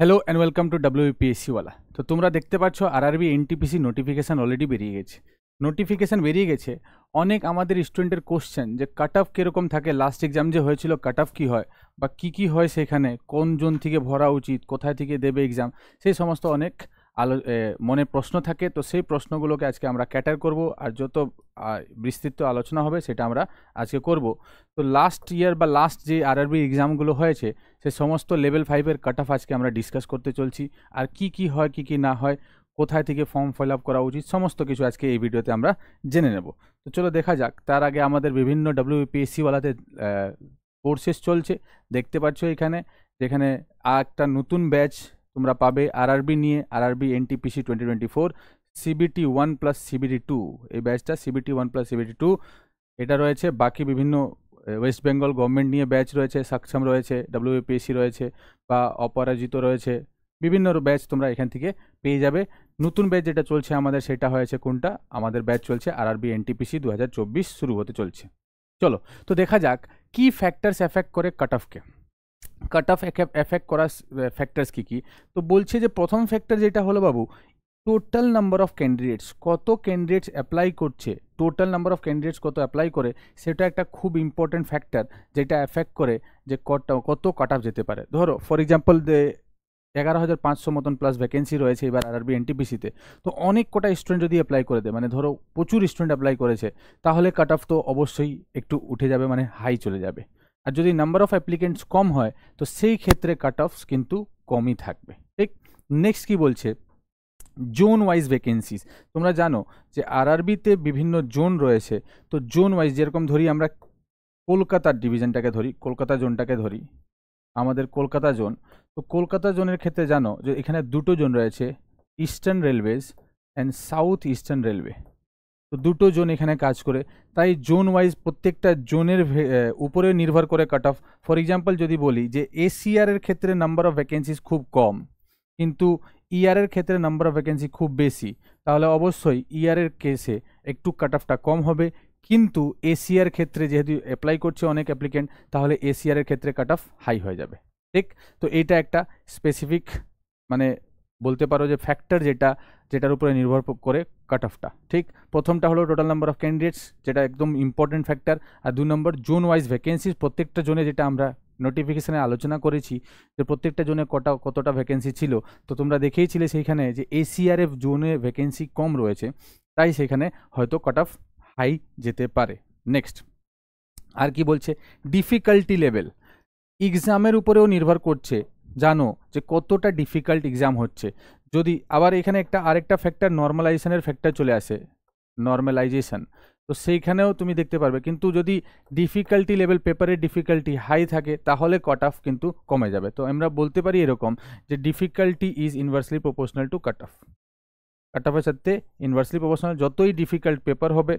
hello and welcome to ডাব্লিউপিএসসিওয়ালা তো তোমরা দেখতে পাচ্ছ আরবি এনটিপিসি নোটিফিকেশান অলরেডি বেরিয়ে গেছে নোটিফিকেশান বেরিয়ে গেছে অনেক আমাদের স্টুডেন্টের কোশ্চেন যে কাট অফ কীরকম থাকে লাস্ট এক্সাম যে হয়েছিল কাট অফ কী হয় বা কি কি হয় সেখানে কোন জোন থেকে ভরা উচিত কোথায় থেকে দেবে এক্সাম সেই সমস্ত অনেক আলো মনে প্রশ্ন থাকে তো সেই প্রশ্নগুলোকে আজকে আমরা ক্যাটার করব আর যত বিস্তৃত আলোচনা হবে সেটা আমরা আজকে করব তো লাস্ট ইয়ার বা লাস্ট যে আরআরবি এক্সামগুলো হয়েছে সে সমস্ত লেভেল ফাইভের কাট অফ আজকে আমরা ডিসকাস করতে চলছি আর কি কি হয় কি কি না হয় কোথায় থেকে ফর্ম ফিল আপ করা উচিত সমস্ত কিছু আজকে এই ভিডিওতে আমরা জেনে নেব তো চলো দেখা যাক তার আগে আমাদের বিভিন্ন ডাব্লিউপিএসসিওয়ালাতে কোর্সেস চলছে দেখতে পাচ্ছ এখানে যেখানে একটা নতুন ব্যাচ তোমরা পাবে আরআরবি নিয়ে RRB NTPC twenty twenty four CBT one plus CBT two এই ব্যাচটা CBT one plus CBT two এটা রয়েছে বাকি বিভিন্ন ওয়েস্ট বেঙ্গল গভর্নমেন্ট নিয়ে ব্যাচ রয়েছে সাকসাম রয়েছে ডাব্লিউপিএসসি রয়েছে বা অপরাজিত রয়েছে বিভিন্ন ব্যাচ তোমরা এখান থেকে পেয়ে যাবে নতুন ব্যাচ যেটা চলছে আমাদের সেটা হয়েছে কোনটা আমাদের ব্যাচ চলছে আর আরবি এনটিপিসি দু শুরু হতে চলছে চলো তো দেখা যাক কি ফ্যাক্টার্স এফেক্ট করে কাট অফকে কাট অফ এফেক্ট করার ফ্যাক্টার্স কী কী তো বলছে যে প্রথম ফ্যাক্টর যেটা হলো বাবু টোটাল নাম্বার অফ ক্যান্ডিডেটস কত ক্যান্ডিডেটস অ্যাপ্লাই করছে টোটাল নাম্বার অফ ক্যান্ডিডেটস কত অ্যাপ্লাই করে সেটা একটা খুব ইম্পর্ট্যান্ট ফ্যাক্টর যেটা অ্যাফেক্ট করে যে কত কত কাট আপ যেতে পারে ধরো ফর এক্সাম্পল দে এগারো হাজার পাঁচশো মতন প্লাস ভ্যাকেন্সি রয়েছে এবার আরআরবি এনটিপিসিতে তো অনেক কটা স্টুডেন্ট যদি অ্যাপ্লাই করে দেয় মানে ধরো প্রচুর স্টুডেন্ট অ্যাপ্লাই করেছে তাহলে কাট অফ তো অবশ্যই একটু উঠে যাবে মানে হাই চলে যাবে আর যদি নাম্বার অফ অ্যাপ্লিকেন্টস কম হয় তো সেই ক্ষেত্রে কাট অফস কিন্তু কমই থাকবে ঠিক নেক্সট কি বলছে জোন ওয়াইজ ভ্যাকেন্সিস তোমরা জানো যে আরআরবিতে বিভিন্ন জোন রয়েছে তো জোন ওয়াইজ যেরকম ধরি আমরা কলকাতার ডিভিশনটাকে ধরি কলকাতা জোনটাকে ধরি আমাদের কলকাতা জোন তো কলকাতা জোনের ক্ষেত্রে জানো যে এখানে দুটো জোন রয়েছে Eastern Railways and South Eastern Railway তো দুটো জোন এখানে কাজ করে তাই জোন ওয়াইজ প্রত্যেকটা জোনের উপরে নির্ভর করে কাট অফ ফর এক্সাম্পল যদি বলি যে এসিআরের ক্ষেত্রে নাম্বার অফ ভ্যাকেন্সিস খুব কম কিন্তু ইয়ারের ক্ষেত্রে নাম্বার অফ ভ্যাকেন্সি খুব বেশি তাহলে অবশ্যই ইয়ারের কেসে একটু কাট অফটা কম হবে কিন্তু এসিয়ার ক্ষেত্রে যেহেতু অ্যাপ্লাই করছে অনেক অ্যাপ্লিকেন্ট তাহলে এসিয়ারের ক্ষেত্রে কাট অফ হাই হয়ে যাবে ঠিক তো এইটা একটা স্পেসিফিক মানে বলতে পারো যে ফ্যাক্টর যেটা যেটার উপরে নির্ভর করে কাট অফটা ঠিক প্রথমটা হলো টোটাল নাম্বার অফ ক্যান্ডিডেটস যেটা একদম ইম্পর্টেন্ট ফ্যাক্টর আর দু নম্বর জোন ওয়াইজ ভ্যাকেন্সিস প্রত্যেকটা জোনে যেটা আমরা নোটিফিকেশানে আলোচনা করেছি যে প্রত্যেকটা জোনে কটা কতটা ভ্যাকেন্সি ছিল তো তোমরা দেখেইছিলে সেইখানে যে এসিআরএফ জোনে ভ্যাকেন্সি কম রয়েছে তাই সেখানে হয়তো কট অফ হাই যেতে পারে নেক্সট আর কি বলছে ডিফিকাল্টি লেভেল এক্সামের উপরেও নির্ভর করছে জানো যে কতটা ডিফিকাল্ট এক্সাম হচ্ছে যদি আবার এখানে একটা আরেকটা ফ্যাক্টর নর্মালাইজেশনের ফ্যাক্টর চলে আসে নর্মালাইজেশন তো সেইখানেও তুমি দেখতে পারবে কিন্তু যদি ডিফিকাল্টি লেভেল পেপারের ডিফিকাল্টি হাই থাকে তাহলে কট অফ কিন্তু কমে যাবে তো আমরা বলতে পারি এরকম যে difficulty is inversely proportional to cut off cut অফের সাথে ইনভার্সলি প্রপোর্শনাল যতই ডিফিকাল্ট পেপার হবে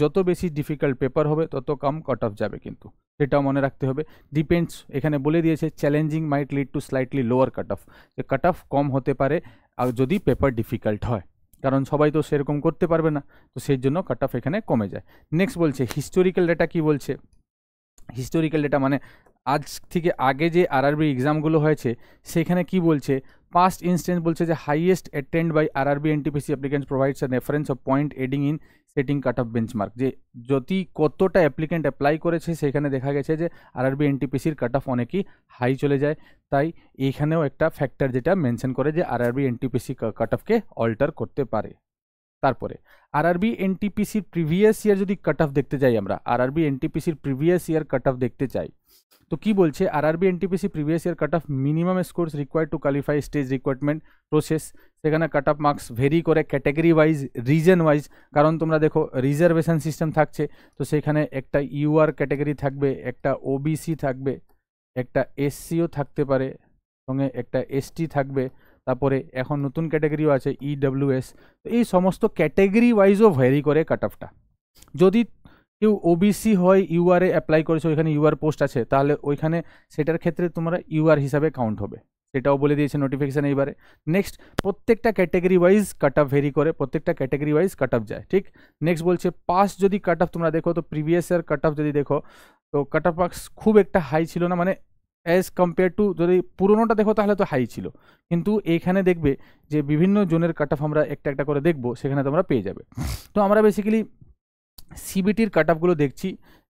যত বেশি ডিফিকাল্ট পেপার হবে তত কম কাট অফ যাবে কিন্তু সেটাও মনে রাখতে হবে ডিপেন্ডস এখানে বলে দিয়েছে challenging might lead to slightly lower cut off যে কাট অফ কম হতে পারে আর যদি পেপার ডিফিকাল্ট হয় কারণ সবাই তো সেরকম করতে পারবে না তো সেই জন্য কাট অফ এখানে কমে যায় নেক্সট বলছে হিস্টোরিক্যাল ডেটা কি বলছে হিস্টোরিক্যাল ডেটা মানে আজ থেকে আগে যে আরআরবি এক্সামগুলো হয়েছে সেখানে কি বলছে past instance বলছে যে highest attend by RRB NTPC applicants provides a reference of point aiding in setting cut off benchmark যে যদি কতটা অ্যাপ্লিকেন্ট অ্যাপ্লাই করেছে সেখানে দেখা গেছে যে আর আরবি এনটিপিসির কাট অফ অনেকই হাই চলে যায় তাই এইখানেও একটা ফ্যাক্টর যেটা মেনশন করে যে আর আরবি এনটিপিসি কাট অফকে অল্টার করতে পারে তারপরে आरआरबी एनटीपीसी এর প্রিভিয়াস ইয়ার যদি কাটঅফ দেখতে যাই আমরা आरआरबी एनटीपीसी এর প্রিভিয়াস ইয়ার কাটঅফ দেখতে যাই তো কি বলছে RRB NTPC previous year cutoff minimum scores required to qualify 스테জ রিক্রুটমেন্ট প্রসেস সেখানে কাটঅফ মার্কস ভেরি করে ক্যাটাগরি ওয়াইজ রিজন ওয়াইজ কারণ তোমরা দেখো রিজার্ভেশন সিস্টেম থাকছে তো সেখানে একটা ইউআর ক্যাটাগরি থাকবে একটা ओबीसी থাকবে একটা এসসিও থাকতে পারে সঙ্গে একটা এসটি থাকবে তারপরে এখন নতুন ক্যাটাগরিও আছে ইডব্লিউএস e তো এই সমস্ত ক্যাটাগরি ওয়াইজও ভ্যারি করে কাট অফটা যদি কেউ ওবিসি হয় ইউআরে অ্যাপ্লাই করেছে ওইখানে ইউআর পোস্ট আছে তাহলে ওইখানে সেটার ক্ষেত্রে তোমরা ইউআর হিসাবে কাউন্ট হবে সেটাও বলে দিয়েছে নোটিফিকেশান এইবারে নেক্সট প্রত্যেকটা category wise cut off vary করে প্রত্যেকটা ক্যাটাগরি ওয়াইজ কাট অফ যায় ঠিক নেক্সট বলছে পাস যদি কাট অফ তোমরা দেখো তো প্রিভিয়াস ইয়ার কাট অফ যদি দেখো তো কাট অফ মার্কস খুব একটা হাই ছিল না মানে অ্যাজ কম্পেয়ার টু যদি পুরোনোটা দেখো তাহলে তো হাই ছিল কিন্তু এইখানে দেখবে যে বিভিন্ন জোনের কাট অফ আমরা একটা একটা করে দেখব সেখানে তোমরা পেয়ে যাবে তো আমরা বেসিক্যালি সিবিটির কাট অফগুলো দেখছি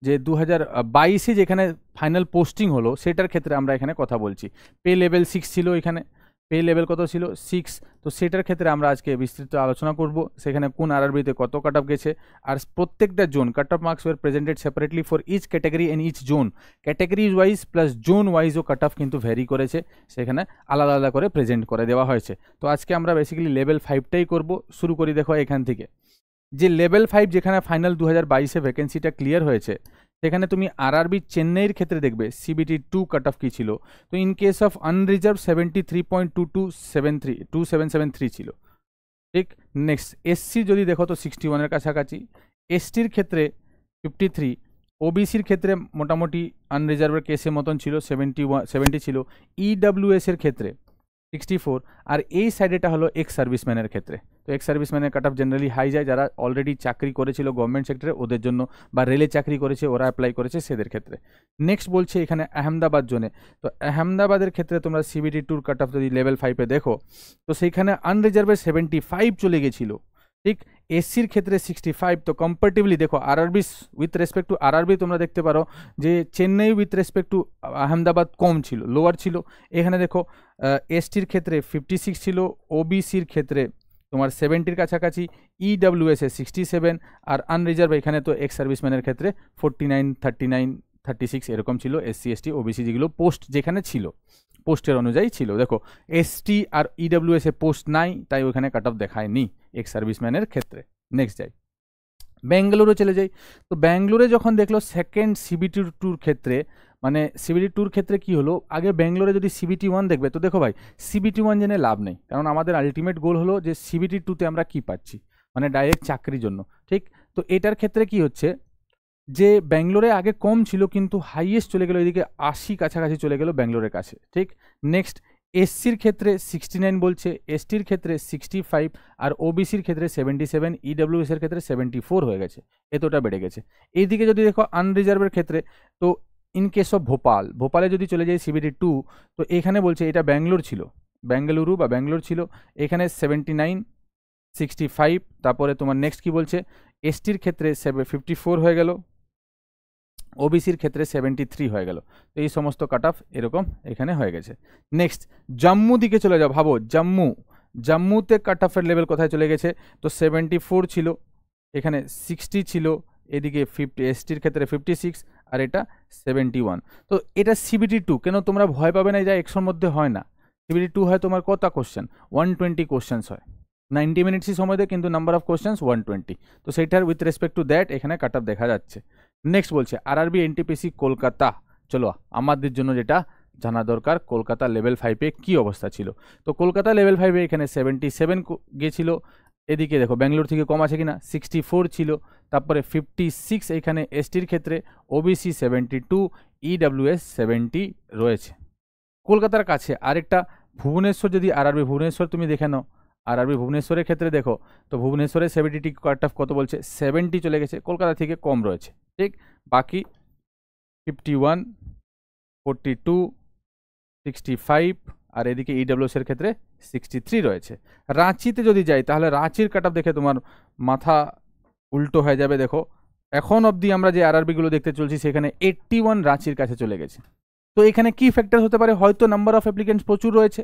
যে দু হাজার বাইশে যেখানে ফাইনাল পোস্টিং হলো সেটার ক্ষেত্রে আমরা এখানে কথা বলছি পে লেভেল সিক্স ছিল এখানে পে লেভেল কত ছিল সিক্স তো সেটার ক্ষেত্রে আমরা আজকে বিস্তৃত আলোচনা করব সেখানে কোন আর আরবিতে কত কাট অফ গেছে আর প্রত্যেকটা zone cut off marks were presented separately for each category and each zone category wise plus zone ওয়াইজও কাট অফ কিন্তু ভ্যারি করেছে সেখানে আলাদা আলাদা করে প্রেজেন্ট করে দেওয়া হয়েছে তো আজকে আমরা বেসিক্যালি লেভেল ফাইভটাই করব শুরু করি দেখো এখান থেকে যে লেভেল ফাইভ যেখানে ফাইনাল দু হাজার বাইশে ভ্যাকেন্সিটা ক্লিয়ার হয়েছে সেখানে তুমি আর আরবি চেন্নাইয়ের ক্ষেত্রে দেখবে সিবিটি টু কাট অফ কী ছিল তো in case of unreserved seventy three point two two seven three two seven seven three ছিল ঠিক নেক্সট এসসি যদি দেখো তো সিক্সটি ওয়ানের কাছাকাছি এসটির ক্ষেত্রে ফিফটি থ্রি ওবিসির ক্ষেত্রে মোটামুটি আনরিজার্ভের কেসের মতন ছিল সেভেন্টি ওয়ান সেভেন্টি ছিল ইডাব্লিউএসের e ক্ষেত্রে সিক্সটি ফোর আর এই সাইডেটা হলো এক্স সার্ভিসম্যানের ক্ষেত্রে তো এক্স সার্ভিসম্যানের কাট অফ জেনারেলি হাই যায় যারা অলরেডি চাকরি করেছিল গভর্নমেন্ট সেক্টরে ওদের জন্য বা রেলে চাকরি করেছে ওরা অ্যাপ্লাই করেছে সেদের ক্ষেত্রে নেক্সট বলছে এখানে আহমেদাবাদ জোনে তো আহমেদাবাদের ক্ষেত্রে তোমরা সিবিটি টুর কাট অফ যদি লেভেল ফাইভে দেখো তো সেইখানে আনরিজার্ভে সেভেন্টি ফাইভ চলে গেছিলো ঠিক এসসির ক্ষেত্রে সিক্সটি ফাইভ তো কম্পারেটিভলি দেখো RRB with respect to RRB তোমরা দেখতে পারো যে Chennai with respect to Ahmedabad কম ছিল লোয়ার ছিল এখানে দেখো এসটির ক্ষেত্রে ফিফটি সিক্স ছিল ওবিসির ক্ষেত্রে তোমার সেভেন্টির কাছাকাছি ইডাব্লিউএসএ সিক্সটি সেভেন আর আনরিজার্ভ এখানে তো এক্স সার্ভিসম্যানের ক্ষেত্রে forty nine thirty nine thirty six এরকম ছিল এসসি এসটি ওবিসি যেগুলো পোস্ট যেখানে ছিল পোস্টের অনুযায়ী ছিল দেখো এসটি আর e এ পোস্ট নাই তাই ওখানে কাট অফ দেখায়নি এক্স সার্ভিসম্যানের ক্ষেত্রে নেক্সট যাই ব্যাঙ্গালোরে চলে যাই তো ব্যাঙ্গালোরে যখন দেখলো সেকেন্ড সিবিটি টুর ক্ষেত্রে মানে সিবিটি টুর ক্ষেত্রে কি হলো আগে ব্যাঙ্গালোরে যদি সিবিটি ওয়ান দেখবে তো দেখো ভাই সিবিটি ওয়ান জেনে লাভ নেই কারণ আমাদের আলটিমেট গোল হলো যে সিবিটি টুতে আমরা কি পাচ্ছি মানে ডাইরেক্ট চাকরির জন্য ঠিক তো এটার ক্ষেত্রে কি হচ্ছে যে ব্যাঙ্গলোরে আগে কম ছিল কিন্তু হাইয়েস্ট চলে গেলো এদিকে আশি কাছাকাছি চলে গেলো ব্যাঙ্গলোরের কাছে ঠিক নেক্সট এসসির ক্ষেত্রে সিক্সটি নাইন বলছে এসটির ক্ষেত্রে সিক্সটি ফাইভ আর ওবিসির ক্ষেত্রে সেভেন্টি সেভেন ইডাব্লিউএসের ক্ষেত্রে সেভেন্টি ফোর হয়ে গেছে এতটা বেড়ে গেছে এইদিকে যদি দেখো আনরিজার্ভের ক্ষেত্রে তো ইন কেস অফ ভোপাল ভোপালে যদি চলে যায় সিবিডি টু তো এখানে বলছে এটা ব্যাঙ্গলোর ছিল ব্যাঙ্গালুরু বা ব্যাঙ্গলোর ছিল এখানে সেভেন্টি নাইন সিক্সটি ফাইভ তারপরে তোমার নেক্সট কী বলছে এসটির ক্ষেত্রে ফিফটি ফোর হয়ে গেল ওবিসির ক্ষেত্রে সেভেন্টি থ্রি হয়ে গেল তো এই সমস্ত কাট অফ এরকম এখানে হয়ে গেছে নেক্সট জম্মু দিকে চলে যাও ভাবো জম্মু জম্মুতে কাট অফের লেভেল কোথায় চলে গেছে তো সেভেন্টি ফোর ছিল এখানে সিক্সটি ছিল এদিকে ফিফটি এসটির ক্ষেত্রে ফিফটি সিক্স আর এটা সেভেন্টি ওয়ান তো এটা সিবিটি টু কেন তোমরা ভয় পাবে না যা একশোর মধ্যে হয় না সিবিটি টু হয় তোমার কত কোশ্চেন ওয়ান টোয়েন্টি কোশ্চেন্স হয় নাইনটি মিনিটসই সময় দেয় কিন্তু number of questions one twenty তো সেইটার উইথ রেসপেক্ট টু দ্যাট এখানে কাট অফ দেখা যাচ্ছে নেক্সট বলছে আরআরবি এনটিপিসি কলকাতা চলো আমাদের জন্য যেটা জানা দরকার কলকাতা লেভেল ফাইভে কি অবস্থা ছিল তো কলকাতা লেভেল ফাইভে এখানে সেভেন্টি সেভেন গেছিলো এদিকে দেখো ব্যাঙ্গালোর থেকে কম আছে কিনা সিক্সটি ফোর ছিল তারপরে ফিফটি সিক্স এখানে এসটির ক্ষেত্রে OBC seventy two EWS seventy রয়েছে কলকাতার কাছে আরেকটা ভুবনেশ্বর যদি আরআরবি ভুবনেশ্বর তুমি দেখে নাও আর আরবি ভুবনেশ্বরের ক্ষেত্রে দেখো তো ভুবনেশ্বরে সেভেন্টি টি কাট অফ কত বলছে সেভেন্টি চলে গেছে কলকাতা থেকে কম রয়েছে ঠিক বাকি fifty one forty two sixty five আর এদিকে ইডাব্লিউসের e ক্ষেত্রে সিক্সটি থ্রি রয়েছে রাঁচিতে যদি যাই তাহলে রাঁচির কাট অফ দেখে তোমার মাথা উল্টো হয়ে যাবে দেখো এখন অবধি আমরা যে আরআরবিগুলো দেখতে চলছি সেখানে এইট্টি ওয়ান রাঁচির কাছে চলে গেছে তো এখানে কি ফ্যাক্টর হতে পারে হয়তো নাম্বার অফ অ্যাপ্লিকেন্টস প্রচুর রয়েছে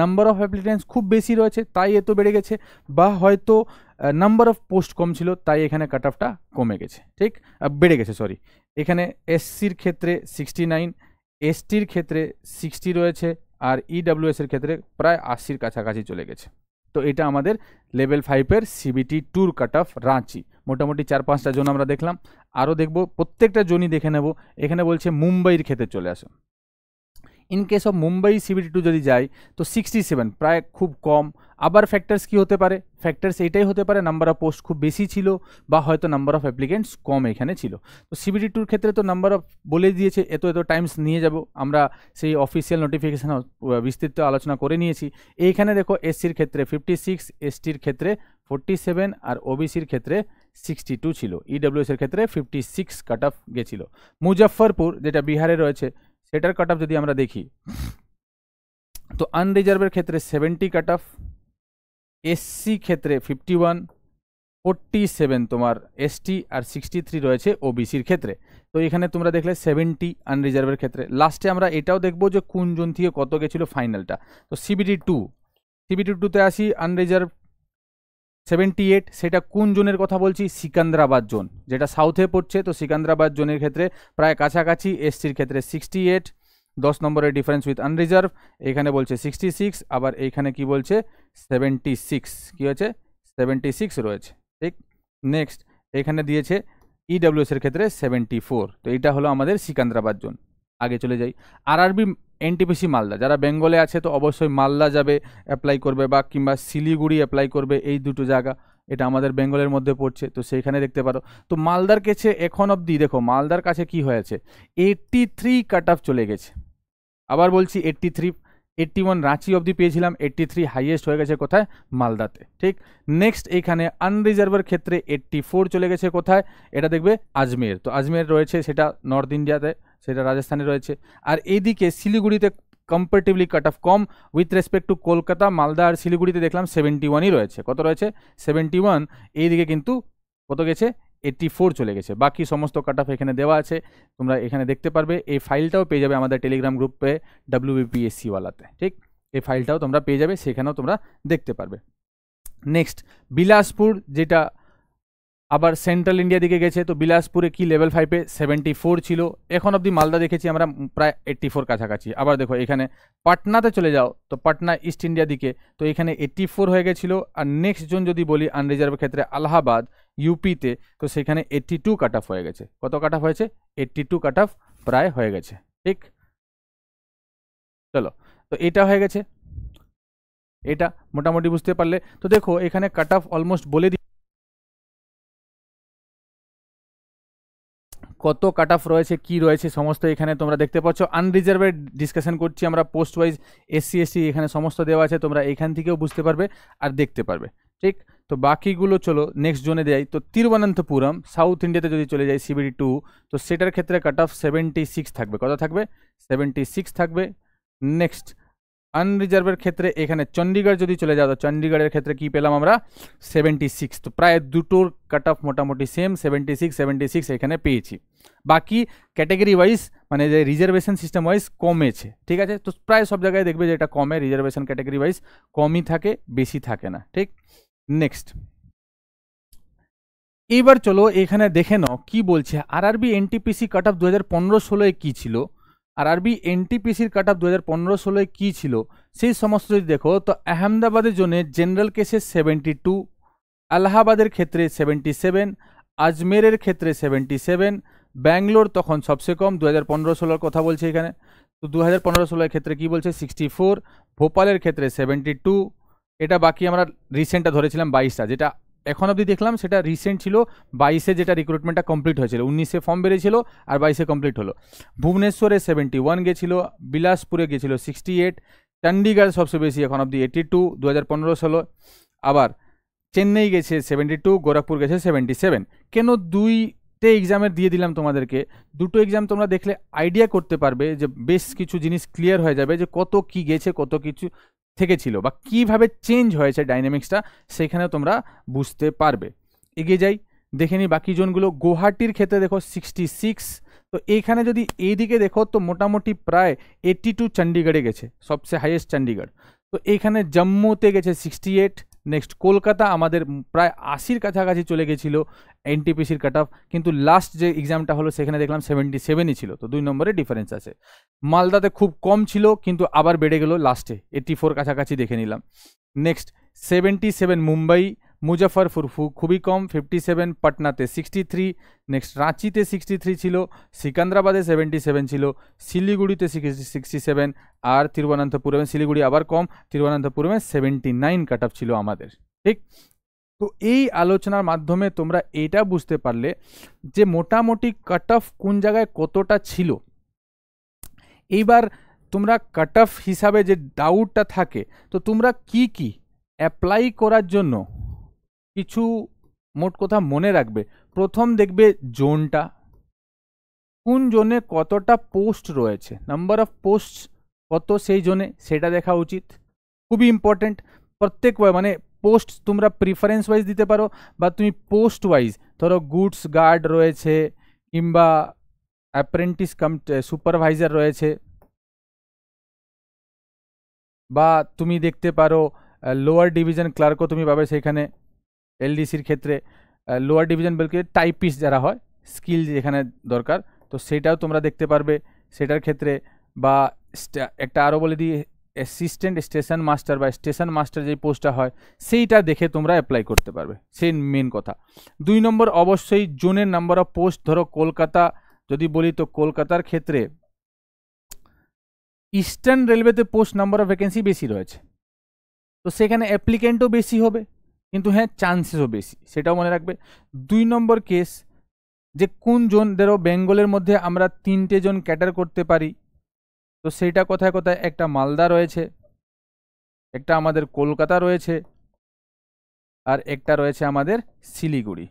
নাম্বার অফ অ্যাপ্লিটেন্স খুব বেশি রয়েছে তাই এত বেড়ে গেছে বা হয়তো নাম্বার অফ পোস্ট কম ছিল তাই এখানে কাট অফটা কমে গেছে ঠিক বেড়ে গেছে সরি এখানে এসসির ক্ষেত্রে সিক্সটি নাইন এসটির ক্ষেত্রে সিক্সটি রয়েছে আর ইডাব্লিউএসের e ক্ষেত্রে প্রায় আশির কাছাকাছি চলে গেছে তো এটা আমাদের লেভেল ফাইভের CBT two cut off Ranchi মোটামুটি চার পাঁচটা জোন আমরা দেখলাম আরও দেখব প্রত্যেকটা জোনই দেখে নেব এখানে বলছে মুম্বাইয়ের ক্ষেত্রে চলে আসো in case of Mumbai CBT two যদি যাই তো সিক্সটি সেভেন প্রায় খুব কম আবার ফ্যাক্টার্স কি হতে পারে ফ্যাক্টার্স এটাই হতে পারে নাম্বার অফ পোস্ট খুব বেশি ছিল বা হয়তো নাম্বার অফ অ্যাপ্লিকেন্টস কম এখানে ছিল তো সিবিটি টুর ক্ষেত্রে তো নাম্বার অফ বলে দিয়েছে এত এত টাইমস নিয়ে যাব আমরা সেই অফিসিয়াল নোটিফিকেশান বিস্তৃত আলোচনা করে নিয়েছি এইখানে দেখো এসসির ক্ষেত্রে ফিফটি সিক্স এসটির ক্ষেত্রে ফোরটি সেভেন আর ওবিসির ক্ষেত্রে সিক্সটি টু ছিল ইডব্লিউএসের e ক্ষেত্রে ফিফটি সিক্স কাট অফ গেছিলো মুজফ্ফরপুর যেটা বিহারে রয়েছে সেটার কাট যদি আমরা দেখি তো আনরিজার্ভের ক্ষেত্রে সেভেন্টি কাট অফ এসসি ক্ষেত্রে ফিফটি ওয়ান ফোরটি সেভেন তোমার এসটি আর সিক্সটি থ্রি রয়েছে ওবিসির ক্ষেত্রে তো এখানে তোমরা দেখলে সেভেন্টি আনরিজার্ভের ক্ষেত্রে লাস্টে আমরা এটাও দেখব যে কোন জন থেকে কত গেছিলো ফাইনালটা তো সিবিডি টু সিবিডি টুতে আসি আনরিজার্ভ সেভেন্টি এইট সেটা কোন জোনের কথা বলছি সিকান্দ্রাবাদ জোন যেটা সাউথে পড়ছে তো সিকান্দ্রাবাদ জোনের ক্ষেত্রে প্রায় কাছাকাছি এসসির ক্ষেত্রে সিক্সটি এইট দশ নম্বরের ডিফারেন্স উইথ আনরিজার্ভ এখানে বলছে সিক্সটি সিক্স আবার এইখানে কি বলছে সেভেন্টি সিক্স কী হয়েছে সেভেন্টি সিক্স রয়েছে ঠিক নেক্সট এখানে দিয়েছে ইডাব্লিউএসের e ক্ষেত্রে সেভেন্টি ফোর তো এটা হলো আমাদের সিকান্দ্রাবাদ জোন আগে চলে যাই আর আরবি এনটিপিসি মালদা যারা বেঙ্গলে আছে তো অবশ্যই মালদা যাবে অ্যাপ্লাই করবে বা কিংবা শিলিগুড়ি অ্যাপ্লাই করবে এই দুটো জায়গা এটা আমাদের বেঙ্গলের মধ্যে পড়ছে তো সেইখানে দেখতে পারো তো মালদার কাছে এখন অবধি দেখো মালদার কাছে কি হয়েছে এইট্টি থ্রি কাট অফ চলে গেছে আবার বলছি eighty three eighty one Ranchi অবধি পেয়েছিলাম এইট্টি থ্রি হাইয়েস্ট হয়ে গেছে কোথায় মালদাতে ঠিক নেক্সট এইখানে আনরিজার্ভের ক্ষেত্রে এইট্টি ফোর চলে গেছে কোথায় এটা দেখবে আজমের তো আজমের রয়েছে সেটা নর্থ ইন্ডিয়াতে সেটা রাজস্থানে রয়েছে আর এইদিকে শিলিগুড়িতে কম্পারেটিভলি কাট অফ কম with respect to Kolkata Malda আর শিলিগুড়িতে দেখলাম সেভেন্টি ওয়ানই রয়েছে কত রয়েছে সেভেন্টি ওয়ান এইদিকে কিন্তু কত গেছে এইটি ফোর চলে গেছে বাকি সমস্ত কাট অফ এখানে দেওয়া আছে তোমরা এখানে দেখতে পারবে এই ফাইলটাও পেয়ে যাবে আমাদের টেলিগ্রাম গ্রুপে ডাব্লিউবিপিএসসিওয়ালাতে ঠিক এই ফাইলটাও তোমরা পেয়ে যাবে সেখানেও তোমরা দেখতে পারবে নেক্সট বিলাসপুর যেটা আবার সেন্ট্রাল ইন্ডিয়া দিকে গেছে তো বিলাসপুরে কি লেভেল ফাইভে সেভেন্টি ফোর ছিল এখন অবধি মালদা দেখেছি আমরা প্রায় এইট্টি ফোর কাছাকাছি আবার দেখো এখানে পাটনাতে চলে যাও তো পাটনা ইস্ট ইন্ডিয়া দিকে তো এখানে এইট্টি ফোর হয়ে গেছিলো আর নেক্সট জোন যদি বলি আনরিজার্ভের ক্ষেত্রে আলাহাবাদ ইউপিতে তো সেখানে এইট্টি টু কাট অফ হয়ে গেছে কত কাট অফ হয়েছে এইট্টি টু কাট অফ প্রায় হয়ে গেছে ঠিক চলো তো এটা হয়ে গেছে এটা মোটামুটি বুঝতে পারলে তো দেখো এখানে কাট অফ অলমোস্ট বলে দিই কত কাটঅফ রয়েছে কি রয়েছে সমস্ত এখানে তোমরা দেখতে পাচ্ছো আনরিজার্ভড ডিসকাশন করছি আমরা পোস্ট वाइज एससी এসসি এখানে সমস্ত দেওয়া আছে তোমরা এইখান থেকেও বুঝতে পারবে আর দেখতে পারবে ঠিক তো বাকি গুলো চলো नेक्स्ट জোন দেই তো তিরবানন্তপুরম সাউথ ইন্ডিয়াতে যদি চলে যাই সিবিডি 2 তো সেটার ক্ষেত্রে কাটঅফ 76 থাকবে কত থাকবে 76 থাকবে नेक्स्ट আনরিজার্ভড ক্ষেত্রে এখানে चंडीगढ़ যদি চলে যাওয়া चंडीगढ़ের ক্ষেত্রে কি পেলাম আমরা 76 তো প্রায় দুটোর কাটঅফ মোটামুটি सेम 76 76 এখানে পিএইচই বাকি ক্যাটেগরি ওয়াইজ মানে যে রিজার্ভেশন সিস্টেম ওয়াইজ কমে ঠিক আছে তো প্রায় সব জায়গায় দেখবে যে এটা কমে রিজার্ভেশন ক্যাটাগরি ওয়াইজ কমই থাকে বেশি থাকে না ঠিক নেক্সট এবার চলো এখানে দেখে নাও কি বলছে আর আরবি এনটিপিসি কাট অফ দু হাজার পনেরো ষোলোয় কী ছিল আর আর বি এনটিপিসির কাট অফ দু হাজার পনেরো ষোলোয় কী ছিল সেই সমস্ত যদি দেখো তো আহমেদাবাদের জন্য জেনারেল কেসে সেভেন্টি টু আলাহাবাদের ক্ষেত্রে সেভেন্টি সেভেন আজমেরের ক্ষেত্রে সেভেন্টি সেভেন ব্যাঙ্গলোর তখন সবচেয়ে কম দু হাজার পনেরো ষোলোর কথা বলছে এখানে তো দু হাজার পনেরো ষোলোর ক্ষেত্রে কী বলছে সিক্সটি ফোর ভোপালের ক্ষেত্রে সেভেন্টি টু এটা বাকি আমরা রিসেন্টটা ধরেছিলাম বাইশটা যেটা এখন অবধি দেখলাম সেটা রিসেন্ট ছিল বাইশে যেটা রিক্রুটমেন্টটা কমপ্লিট হয়েছিল উনিশে ফর্ম বেরিয়েছিল আর বাইশে কমপ্লিট হলো ভুবনেশ্বরে সেভেন্টি ওয়ান গেছিলো বিলাসপুরে গেছিলো সিক্সটি এইট চণ্ডীগড় সবচেয়ে বেশি এখন অবধি এইটি টু দু হাজার পনেরো ষোলো আবার চেন্নাই গেছে সেভেন্টি টু গোরখপুর গেছে সেভেন্টি সেভেন কেন দুই তিনটে এক্সামের দিয়ে দিলাম তোমাদেরকে দুটো এক্সাম তোমরা দেখলে আইডিয়া করতে পারবে যে বেশ কিছু জিনিস ক্লিয়ার হয়ে যাবে যে কত কি গেছে কত কিছু থেকেছিল বা কিভাবে চেঞ্জ হয়েছে ডাইনামিক্সটা সেখানে তোমরা বুঝতে পারবে এগিয়ে যাই দেখে নিই বাকি জোনগুলো গুয়াহাটির ক্ষেত্রে দেখো সিক্সটি সিক্স তো এইখানে যদি এইদিকে দেখো তো মোটামুটি প্রায় এইটি টু চণ্ডীগড়ে গেছে সবচেয়ে হাইয়েস্ট চণ্ডীগড় তো এইখানে জম্মুতে গেছে সিক্সটি এইট নেক্সট কলকাতা আমাদের প্রায় আশির কাছাকাছি চলে গেছিল এনটিপিসির কাট অফ কিন্তু লাস্ট যে এক্সামটা হলো সেখানে দেখলাম সেভেন্টি সেভেনই ছিল তো দুই নম্বরে ডিফারেন্স আছে মালদাতে খুব কম ছিল কিন্তু আবার বেড়ে গেল লাস্টে এইটি ফোর কাছাকাছি দেখে নিলাম next seventy seven Mumbai Muzaffarpur খুবই কম ফিফটি সেভেন পাটনাতে সিক্সটি থ্রি নেক্সট রাঁচিতে সিক্সটি থ্রি ছিল সিকান্দ্রাবাদে সেভেন্টি সেভেন ছিল শিলিগুড়িতে সিক্সটি সেভেন আর তিরুবনন্তপুরমে শিলিগুড়ি আবার কম তিরুবনন্তপুরমে সেভেন্টি নাইন কাট অফ ছিল আমাদের ঠিক তো এই আলোচনার মাধ্যমে তোমরা এটা বুঝতে পারলে যে মোটামুটি কাট অফ কোন জায়গায় কতটা ছিল এইবার তোমরা কাট অফ হিসাবে যে ডাউটটা থাকে তো তোমরা কি কি অ্যাপ্লাই করার জন্য কিছু মোট কথা মনে রাখবে প্রথম দেখবে জোনটা কোন জোনে কতটা পোস্ট রয়েছে নাম্বার অফ পোস্ট কত সেই জোনে সেটা দেখা উচিত খুবই ইম্পর্ট্যান্ট প্রত্যেক মানে পোস্ট তোমরা প্রিফারেন্স ওয়াইজ দিতে পারো বা তুমি পোস্ট ওয়াইজ ধরো গুডস গার্ড রয়েছে কিংবা অ্যাপ্রেন্টিস কাম সুপারভাইজার রয়েছে বা তুমি দেখতে পারো লোয়ার ডিভিশন ক্লার্কও তুমি পাবে সেখানে এলডিসির ক্ষেত্রে লোয়ার ডিভিশন বলকে টাইপিস যারা হয় স্কিল যেখানে দরকার তো সেটাও তোমরা দেখতে পারবে সেটার ক্ষেত্রে বা একটা আরও বলে দিই অ্যাসিস্ট্যান্ট স্টেশন মাস্টার বা স্টেশন মাস্টার যে পোস্টটা হয় সেইটা দেখে তোমরা অ্যাপ্লাই করতে পারবে সেই মেন কথা দুই নম্বর অবশ্যই জোনের নাম্বার অফ পোস্ট ধরো কলকাতা যদি বলি তো কলকাতার ক্ষেত্রে ইস্টার্ন রেলওয়েতে পোস্ট নাম্বার অফ ভ্যাকেন্সি বেশি রয়েছে তো সেখানে অ্যাপ্লিকেন্টও বেশি হবে কিন্তু হ্যাঁ চান্সেসও বেশি সেটাও মনে রাখবে দুই নম্বর কেস যে কোন জনদেরও বেঙ্গলের মধ্যে আমরা তিনটে জন ক্যাটার করতে পারি তো সেইটা কোথায় কোথায় একটা মালদা রয়েছে একটা আমাদের কলকাতা রয়েছে আর একটা রয়েছে আমাদের শিলিগুড়ি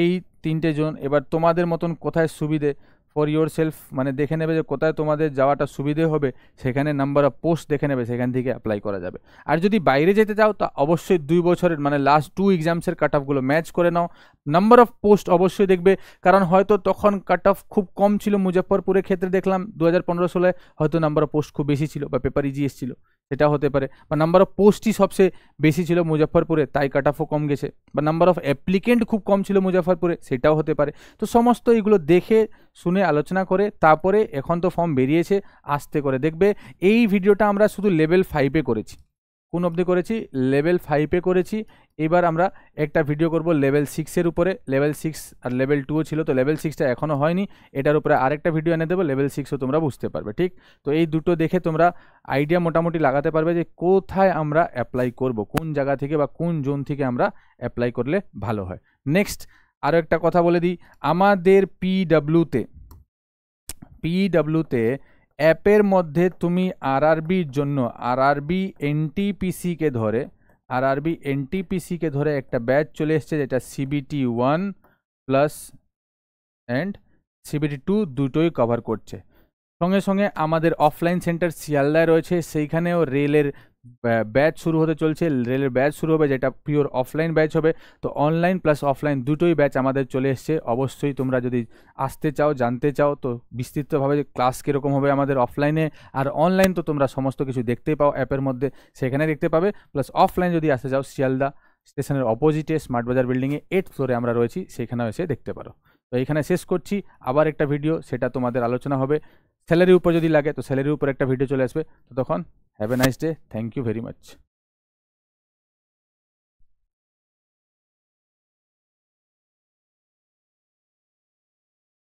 এই তিনটে জন এবার তোমাদের মতন কোথায় সুবিধে ফর ইউর সেলফ মানে দেখে নেবে যে কোথায় তোমাদের যাওয়াটা সুবিধে হবে সেখানে নাম্বার অফ পোস্ট দেখে নেবে সেখান থেকে অ্যাপ্লাই করা যাবে আর যদি বাইরে যেতে চাও তা অবশ্যই দুই বছরের মানে লাস্ট টু এক্সামসের কাট অফগুলো ম্যাচ করে নাও নাম্বার অফ পোস্ট অবশ্যই দেখবে কারণ হয়তো তখন কাট অফ খুব কম ছিল মুজফ্ফরপুরের ক্ষেত্রে দেখলাম দু হাজার পনেরো সালে হয়তো নাম্বার অফ পোস্ট খুব বেশি ছিল বা পেপার ইজি এসছিলো সেটা হতে পারে বা নাম্বার অফ পোস্টই সবচেয়ে বেশি ছিল মুজফ্ফরপুরে তাই কাট অফও কম গেছে বা নাম্বার অফ অ্যাপ্লিকেন্ট খুব কম ছিল মুজাফরপুরে সেটাও হতে পারে তো সমস্ত এইগুলো দেখে শুনে আলোচনা করে তারপরে এখন তো ফর্ম বেরিয়েছে আসতে করে দেখবে এই ভিডিওটা আমরা শুধু লেভেল ফাইভে করেছি কোন অবধি করেছি লেভেল ফাইভে করেছি এবার আমরা একটা ভিডিও করব লেভেল সিক্সের উপরে লেভেল সিক্স আর লেভেল টুও ছিল তো লেভেল সিক্সটা এখনও হয়নি এটার উপরে আরেকটা ভিডিও এনে দেবো লেভেল সিক্সও তোমরা বুঝতে পারবে ঠিক তো এই দুটো দেখে তোমরা আইডিয়া মোটামুটি লাগাতে পারবে যে কোথায় আমরা অ্যাপ্লাই করব কোন জায়গা থেকে বা কোন জোন থেকে আমরা অ্যাপ্লাই করলে ভালো হয় নেক্সট আরও একটা কথা বলে দিই আমাদের পিডাব্লুতে পিডাব্লুতে অ্যাপের মধ্যে তুমি আরআরবির জন্য আরআরবি এনটিপিসিকে ধরে আরআরবি এনটিপিসিকে ধরে একটা ব্যাচ চলে এসছে যেটা CBT one plus and CBT two দুটোই কভার করছে সঙ্গে সঙ্গে আমাদের অফলাইন সেন্টার শিয়ালদায় রয়েছে সেইখানেও রেলের ব্যাচ শুরু হতে চলছে রেলের ব্যাচ শুরু হবে যেটা পিওর অফলাইন ব্যাচ হবে তো অনলাইন প্লাস অফলাইন দুটোই ব্যাচ আমাদের চলে এসছে অবশ্যই তোমরা যদি আসতে চাও জানতে চাও তো বিস্তৃতভাবে ক্লাস কীরকম হবে আমাদের অফলাইনে আর অনলাইন তো তোমরা সমস্ত কিছু দেখতে পাও অ্যাপের মধ্যে সেখানে দেখতে পাবে প্লাস অফলাইন যদি আসতে চাও শিয়ালদা স্টেশনের অপোজিটে স্মার্ট বাজার বিল্ডিংয়ে এইট ফ্লোরে আমরা রয়েছি সেখানেও এসে দেখতে পারো তো এখানে শেষ করছি আবার একটা ভিডিও সেটা তোমাদের আলোচনা হবে স্যালারির উপর যদি লাগে তো স্যালারির উপর একটা ভিডিও চলে আসবে তো তখন have a nice day thank you very much